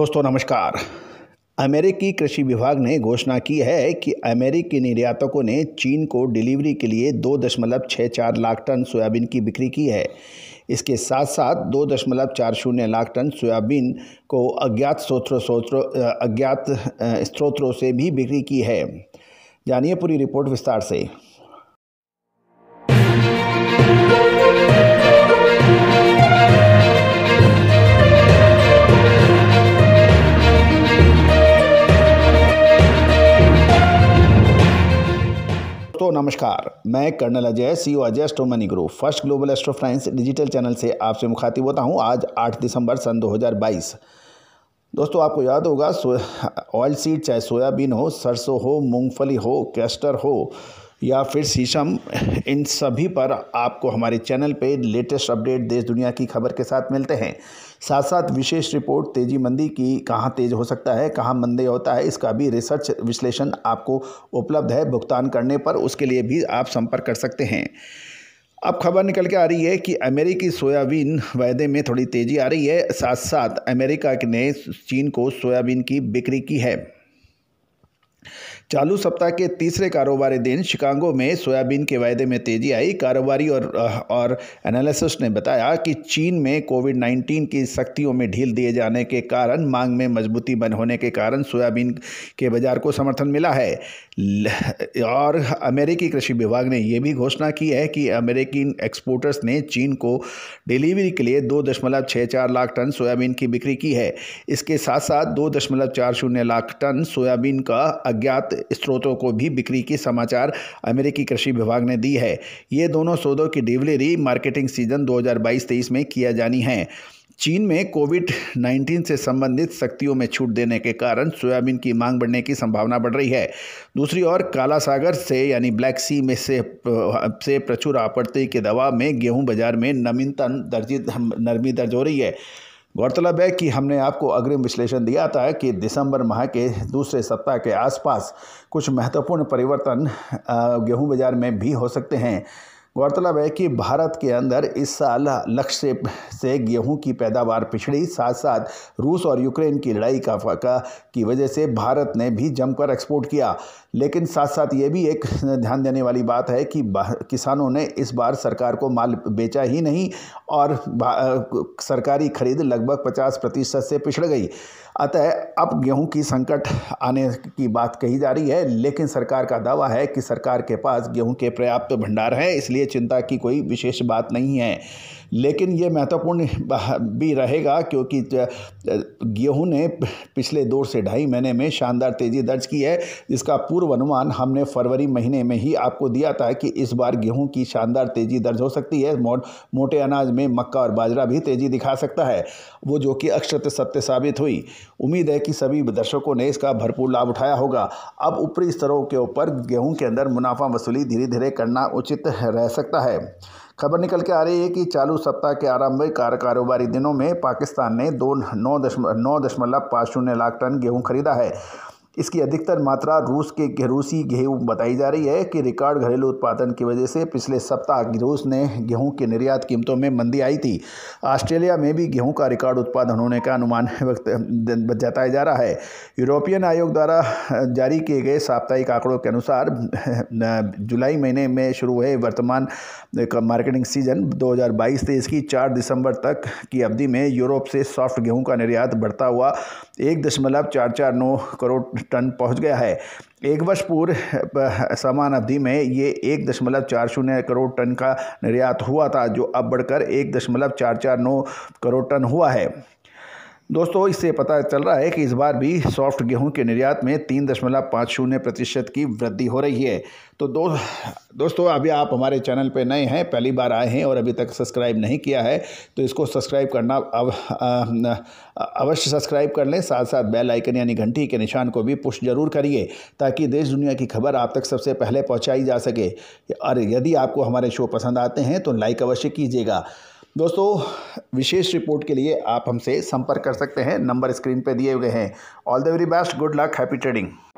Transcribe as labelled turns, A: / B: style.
A: दोस्तों नमस्कार अमेरिकी कृषि विभाग ने घोषणा की है कि अमेरिकी निर्यातकों ने चीन को डिलीवरी के लिए दो दशमलव छः चार लाख टन सोयाबीन की बिक्री की है इसके साथ साथ दो दशमलव चार शून्य लाख टन सोयाबीन को अज्ञात स्रोतों अज्ञात स्रोत्रों से भी बिक्री की है जानिए पूरी रिपोर्ट विस्तार से नमस्कार मैं colonel Ajay C O e Ajay money group first global एस्ट्रोफ्राइंस डिजिटल चैनल से आपसे मुखातिब होता हूं आज 8 दिसंबर सन 2022 दोस्तों आपको याद होगा ऑयल सीड चाहे सोयाबीन हो सरसों हो मूंगफली हो कैस्टर हो या फिर शीशम इन सभी पर आपको हमारे चैनल पे लेटेस्ट अपडेट देश दुनिया की खबर के साथ मिलते हैं साथ साथ विशेष रिपोर्ट तेजी मंदी की कहाँ तेज हो सकता है कहाँ मंदी होता है इसका भी रिसर्च विश्लेषण आपको उपलब्ध है भुगतान करने पर उसके लिए भी आप संपर्क कर सकते हैं अब खबर निकल के आ रही है कि अमेरिकी सोयाबीन वायदे में थोड़ी तेज़ी आ रही है साथ साथ अमेरिका ने चीन को सोयाबीन की बिक्री की है चालू सप्ताह के तीसरे कारोबारी दिन शिकागो में सोयाबीन के वायदे में तेजी आई कारोबारी और और एनालिसिस ने बताया कि चीन में कोविड 19 की सख्तियों में ढील दिए जाने के कारण मांग में मजबूती बन होने के कारण सोयाबीन के बाजार को समर्थन मिला है और अमेरिकी कृषि विभाग ने यह भी घोषणा की है कि अमेरिकी एक्सपोर्टर्स ने चीन को डिलीवरी के लिए दो दशमलव छः चार लाख टन सोयाबीन की बिक्री की है इसके साथ साथ दो दशमलव चार शून्य लाख टन सोयाबीन का अज्ञात स्रोतों को भी बिक्री की समाचार अमेरिकी कृषि विभाग ने दी है ये दोनों सौदों की डिलीवरी मार्केटिंग सीजन 2022-23 में किया जानी है चीन में कोविड 19 से संबंधित शक्तियों में छूट देने के कारण सोयाबीन की मांग बढ़ने की संभावना बढ़ रही है दूसरी ओर काला सागर से यानी ब्लैक सी में से से प्रचुर आपूर्ति के दबाव में गेहूं बाजार में नवीनतम दर्जी नरमी दर्ज हो रही है गौरतलब है कि हमने आपको अग्रिम विश्लेषण दिया था कि दिसंबर माह के दूसरे सप्ताह के आसपास कुछ महत्वपूर्ण परिवर्तन गेहूं बाजार में भी हो सकते हैं गौरतलब है कि भारत के अंदर इस साल लक्ष्य से गेहूं की पैदावार पिछड़ी साथ साथ रूस और यूक्रेन की लड़ाई का फाका की वजह से भारत ने भी जमकर एक्सपोर्ट किया लेकिन साथ साथ ये भी एक ध्यान देने वाली बात है कि किसानों ने इस बार सरकार को माल बेचा ही नहीं और सरकारी खरीद लगभग पचास प्रतिशत से पिछड़ गई अतः अब गेहूं की संकट आने की बात कही जा रही है लेकिन सरकार का दावा है कि सरकार के पास गेहूं के पर्याप्त भंडार हैं इसलिए लिए चिंता की कोई विशेष बात नहीं है लेकिन ये महत्वपूर्ण भी रहेगा क्योंकि गेहूं ने पिछले दो से ढाई महीने में शानदार तेज़ी दर्ज की है इसका पूर्व अनुमान हमने फरवरी महीने में ही आपको दिया था कि इस बार गेहूं की शानदार तेज़ी दर्ज हो सकती है मोटे अनाज में मक्का और बाजरा भी तेज़ी दिखा सकता है वो जो कि अक्षत सत्य साबित हुई उम्मीद है कि सभी दर्शकों ने इसका भरपूर लाभ उठाया होगा अब ऊपरी स्तरों के ऊपर गेहूँ के अंदर मुनाफा वसूली धीरे धीरे करना उचित रह सकता है खबर निकल के आ रही है कि चालू सप्ताह के आरंभ कार कारोबारी दिनों में पाकिस्तान ने दो नौ दशमलव नौ दशमलव पाँच शून्य लाख टन गेहूं खरीदा है इसकी अधिकतर मात्रा रूस के घरूसी गेहूँ बताई जा रही है कि रिकॉर्ड घरेलू उत्पादन की वजह से पिछले सप्ताह रूस ने गेहूं की निर्यात कीमतों में मंदी आई थी ऑस्ट्रेलिया में भी गेहूं का रिकॉर्ड उत्पादन होने का अनुमान वक्त जताया जा रहा है यूरोपियन आयोग द्वारा जारी किए गए साप्ताहिक आंकड़ों के अनुसार जुलाई महीने में शुरू हुए वर्तमान मार्केटिंग सीजन दो तेईस की चार दिसंबर तक की अवधि में यूरोप से सॉफ्ट गेहूँ का निर्यात बढ़ता हुआ एक दशमलव चार चार नौ करोड़ टन पहुंच गया है एक वर्ष पूर्व समान अवधि में ये एक दशमलव चार शून्य करोड़ टन का निर्यात हुआ था जो अब बढ़कर एक दशमलव चार चार नौ करोड़ टन हुआ है दोस्तों इससे पता चल रहा है कि इस बार भी सॉफ्ट गेहूं के निर्यात में तीन दशमलव पाँच शून्य प्रतिशत की वृद्धि हो रही है तो दो दोस्तों अभी आप हमारे चैनल पर नए हैं पहली बार आए हैं और अभी तक सब्सक्राइब नहीं किया है तो इसको सब्सक्राइब करना अव, अवश्य सब्सक्राइब कर लें साथ साथ बेल आइकन यानी घंटी के निशान को भी पुष्ट जरूर करिए ताकि देश दुनिया की खबर आप तक सबसे पहले पहुँचाई जा सके और यदि आपको हमारे शो पसंद आते हैं तो लाइक अवश्य कीजिएगा दोस्तों विशेष रिपोर्ट के लिए आप हमसे संपर्क कर सकते हैं नंबर स्क्रीन पर दिए हुए हैं all the very best good luck happy trading